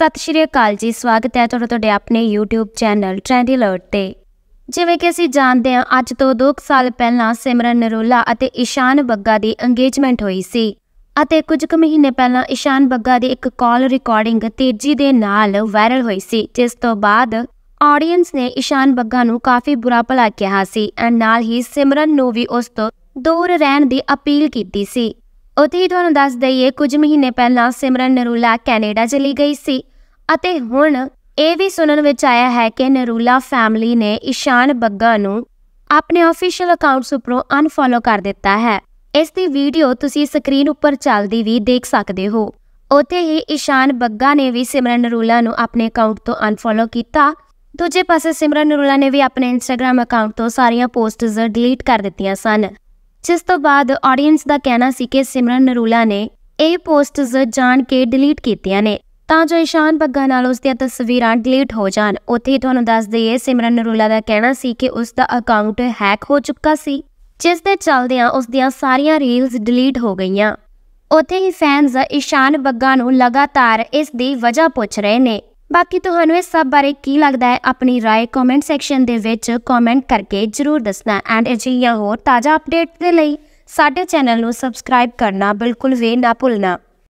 ਸਤਿ ਸ਼੍ਰੀ ਅਕਾਲ ਜੀ ਸਵਾਗਤ ਹੈ ਤੁਹਾਡਾ ਤੁਹਾਡੇ ਆਪਣੇ YouTube ਚੈਨਲ ਟ੍ਰੈਂਡੀ ਅਲਰਟ ਤੇ ਜਿਵੇਂ ਕਿ ਅਸੀਂ ਜਾਣਦੇ ਹਾਂ ਅੱਜ ਤੋਂ 2 ਸਾਲ ਪਹਿਲਾਂ ਸਿਮਰਨ ਨਰੋਲਾ ਅਤੇ ਈਸ਼ਾਨ ਬੱਗਾ ਦੀ ਇੰਗੇਜਮੈਂਟ ਹੋਈ ਸੀ ਅਤੇ ਕੁਝ ਕੁ ਮਹੀਨੇ ਪਹਿਲਾਂ ਈਸ਼ਾਨ ਬੱਗਾ ਦੀ ਇੱਕ ਕਾਲ ਰਿਕਾਰਡਿੰਗ ਤੇਜ਼ੀ ਦੇ ਨਾਲ ਵਾਇਰਲ ਹੋਈ ਸੀ ਜਿਸ ਤੋਂ ਬਾਅਦ ਆਡੀਅנס ਨੇ ਈਸ਼ਾਨ ਬੱਗਾ ਨੂੰ ਕਾਫੀ ਬੁਰਾ ਭਲਾ ਕਿਹਾ ਸੀ ਐਂਡ ਨਾਲ ਹੀ ਸਿਮਰਨ ਨੂੰ ਵੀ ਉਸ ਤੋਂ ਦੂਰ ਰਹਿਣ ਦੀ ਅਪੀਲ ਕੀਤੀ ਸੀ ਉੱਥੇ ਹੀ ਤੁਹਾਨੂੰ ਦੱਸ ਦਈਏ ਕੁਝ ਮਹੀਨੇ ਪਹਿਲਾਂ ਸਿਮਰਨ ਨਰੂਲਾ ਕੈਨੇਡਾ ਚਲੀ ਗਈ ਸੀ ਅਤੇ ਹੁਣ ਇਹ ਵੀ ਸੁਣਨ ਵਿੱਚ ਆਇਆ ਹੈ ਕਿ ਨਰੂਲਾ ਫੈਮਿਲੀ ਨੇ ਇਸ਼ਾਨ ਬੱਗਾ ਨੂੰ ਆਪਣੇ ਅਫੀਸ਼ੀਅਲ ਅਕਾਊਂਟਸ ਉੱਪਰੋਂ ਅਨਫੋਲੋ ਕਰ ਦਿੱਤਾ ਹੈ ਇਸ ਦੀ ਵੀਡੀਓ ਤੁਸੀਂ ਸਕਰੀਨ ਉੱਪਰ ਚੱਲਦੀ ਵੀ ਦੇਖ ਸਕਦੇ ਹੋ ਉੱਥੇ ਹੀ ਇਸ਼ਾਨ ਬੱਗਾ ਨੇ ਵੀ ਸਿਮਰਨ ਨਰੂਲਾ ਨੂੰ ਆਪਣੇ ਅਕਾਊਂਟ ਤੋਂ ਅਨਫੋਲੋ ਕੀਤਾ ਦੂਜੇ ਪਾਸੇ ਸਿਮਰਨ ਨਰੂਲਾ ਨੇ ਵੀ ਆਪਣੇ ਇੰਸਟਾਗ੍ਰam ਅਕਾਊਂਟ ਤੋਂ ਸਾਰੀਆਂ ਪੋਸਟਸ ਡਿਲੀਟ ਕਰ ਦਿੱਤੀਆਂ ਸਨ ਜਿਸ ਤੋਂ ਬਾਅਦ ਆਡੀਅנס ਦਾ ਕਹਿਣਾ ਸੀ ਕਿ ਸਿਮਰਨ ਨਰੂਲਾ ਨੇ ਇਹ ਪੋਸਟਸ ਜਾਣ ਕੇ ਡਿਲੀਟ ਕੀਤੀਆਂ ਨੇ ਤਾਂ ਜੋ ਇਸ਼ਾਨ ਬੱਗਾ ਨਾਲ ਉਸ ਦੀਆਂ ਤਸਵੀਰਾਂ ਡਿਲੀਟ ਹੋ ਜਾਣ ਉੱਥੇ ਤੁਹਾਨੂੰ ਦੱਸ ਦਈਏ ਸਿਮਰਨ ਨਰੂਲਾ ਦਾ ਕਹਿਣਾ ਸੀ ਕਿ ਉਸ ਦਾ ਅਕਾਊਂਟ ਹੈਕ ਹੋ ਚੁੱਕਾ ਸੀ ਜਿਸ ਦੇ ਚੱਲਦਿਆਂ ਉਸ ਦੀਆਂ ਸਾਰੀਆਂ ਰੀਲਸ ਡਿਲੀਟ ਹੋ ਗਈਆਂ ਉੱਥੇ ਹੀ ਫੈਨਸ ਇਸ਼ਾਨ ਬੱਗਾ ਨੂੰ ਲਗਾਤਾਰ ਇਸ ਦੀ ਵਜ੍ਹਾ ਪੁੱਛ ਰਹੇ ਨੇ ਬਾਕੀ ਤੁਹਾਨੂੰ ਇਸ ਸਭ ਬਾਰੇ ਕੀ ਲੱਗਦਾ ਹੈ ਆਪਣੀ رائے ਕਮੈਂਟ ਸੈਕਸ਼ਨ ਦੇ ਵਿੱਚ ਕਮੈਂਟ ਕਰਕੇ ਜਰੂਰ ਦੱਸਣਾ ਐਂਡ ਅਜਿਹੀਆਂ ਹੋਰ ਤਾਜ਼ਾ ਅਪਡੇਟ ਦੇ ਲਈ ਸਾਡੇ ਚੈਨਲ ਨੂੰ ਸਬਸਕ੍ਰਾਈਬ ਕਰਨਾ ਬਿਲਕੁਲ ਵੀ ਨਾ ਭੁੱਲਣਾ